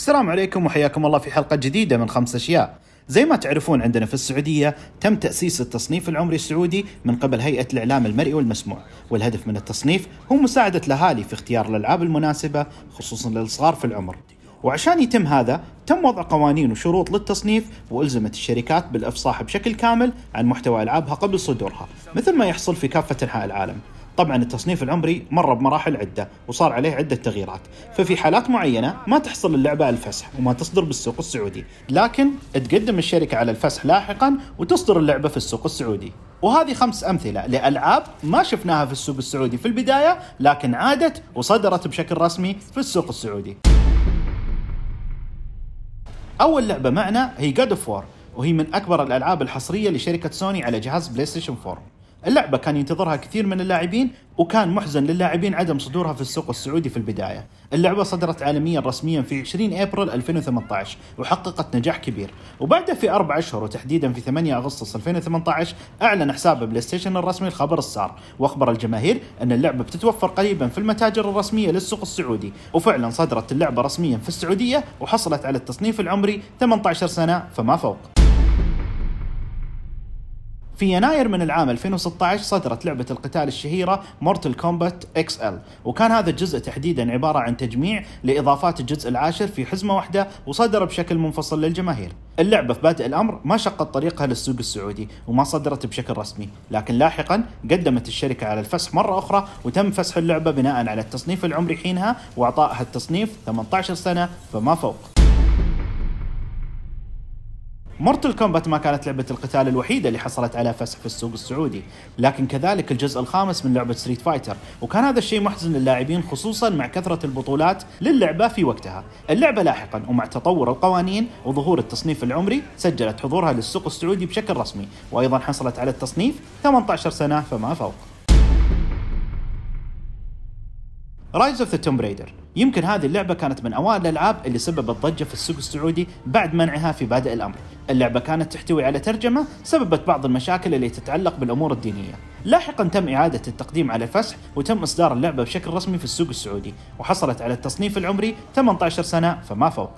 السلام عليكم وحياكم الله في حلقة جديدة من خمس أشياء زي ما تعرفون عندنا في السعودية تم تأسيس التصنيف العمري السعودي من قبل هيئة الإعلام المرئي والمسموع والهدف من التصنيف هو مساعدة الأهالي في اختيار الألعاب المناسبة خصوصا للصغار في العمر وعشان يتم هذا تم وضع قوانين وشروط للتصنيف والزمت الشركات بالافصاح بشكل كامل عن محتوى العابها قبل صدورها مثل ما يحصل في كافه انحاء العالم طبعا التصنيف العمري مر بمراحل عدة وصار عليه عدة تغييرات ففي حالات معينة ما تحصل اللعبة على الفسح وما تصدر بالسوق السعودي لكن تقدم الشركة على الفسح لاحقا وتصدر اللعبة في السوق السعودي وهذه خمس أمثلة لألعاب ما شفناها في السوق السعودي في البداية لكن عادت وصدرت بشكل رسمي في السوق السعودي أول لعبة معنا هي God of War وهي من أكبر الألعاب الحصرية لشركة سوني على جهاز بلايستيشن 4 اللعبه كان ينتظرها كثير من اللاعبين وكان محزن للاعبين عدم صدورها في السوق السعودي في البدايه. اللعبه صدرت عالميا رسميا في 20 ابريل 2018 وحققت نجاح كبير، وبعدها في اربع اشهر وتحديدا في 8 اغسطس 2018 اعلن حساب بلاي ستيشن الرسمي الخبر السار واخبر الجماهير ان اللعبه بتتوفر قريبا في المتاجر الرسميه للسوق السعودي، وفعلا صدرت اللعبه رسميا في السعوديه وحصلت على التصنيف العمري 18 سنه فما فوق. في يناير من العام 2016 صدرت لعبة القتال الشهيرة مورتل كومبات اكس ال وكان هذا الجزء تحديدا عبارة عن تجميع لإضافات الجزء العاشر في حزمة واحدة وصدر بشكل منفصل للجماهير اللعبة في بادئ الأمر ما شقت طريقها للسوق السعودي وما صدرت بشكل رسمي لكن لاحقا قدمت الشركة على الفسح مرة أخرى وتم فسح اللعبة بناء على التصنيف العمري حينها وإعطائها التصنيف 18 سنة فما فوق مورتل كومبات ما كانت لعبة القتال الوحيدة اللي حصلت على فسح في السوق السعودي، لكن كذلك الجزء الخامس من لعبة ستريت فايتر، وكان هذا الشيء محزن للاعبين خصوصا مع كثرة البطولات للعبة في وقتها. اللعبة لاحقا ومع تطور القوانين وظهور التصنيف العمري سجلت حضورها للسوق السعودي بشكل رسمي، وأيضا حصلت على التصنيف 18 سنة فما فوق. رايز اوف ذا توم ريدر يمكن هذه اللعبة كانت من أوائل الألعاب اللي سببت ضجة في السوق السعودي بعد منعها في بادئ الأمر اللعبة كانت تحتوي على ترجمة سببت بعض المشاكل اللي تتعلق بالأمور الدينية لاحقا تم إعادة التقديم على الفسح وتم إصدار اللعبة بشكل رسمي في السوق السعودي وحصلت على التصنيف العمري 18 سنة فما فوق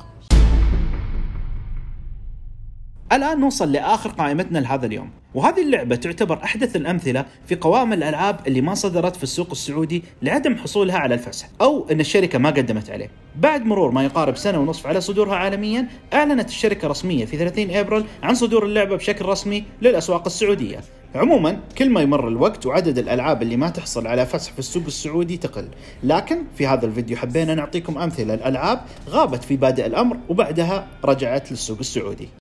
الآن نوصل لآخر قائمتنا لهذا اليوم وهذه اللعبة تعتبر أحدث الأمثلة في قوائم الألعاب اللي ما صدرت في السوق السعودي لعدم حصولها على الفسح أو أن الشركة ما قدمت عليه بعد مرور ما يقارب سنة ونصف على صدورها عالميا أعلنت الشركة رسميا في 30 أبريل عن صدور اللعبة بشكل رسمي للأسواق السعودية عموما كل ما يمر الوقت وعدد الالعاب اللي ما تحصل على فسح في السوق السعودي تقل، لكن في هذا الفيديو حبينا نعطيكم امثله لالعاب غابت في بادئ الامر وبعدها رجعت للسوق السعودي.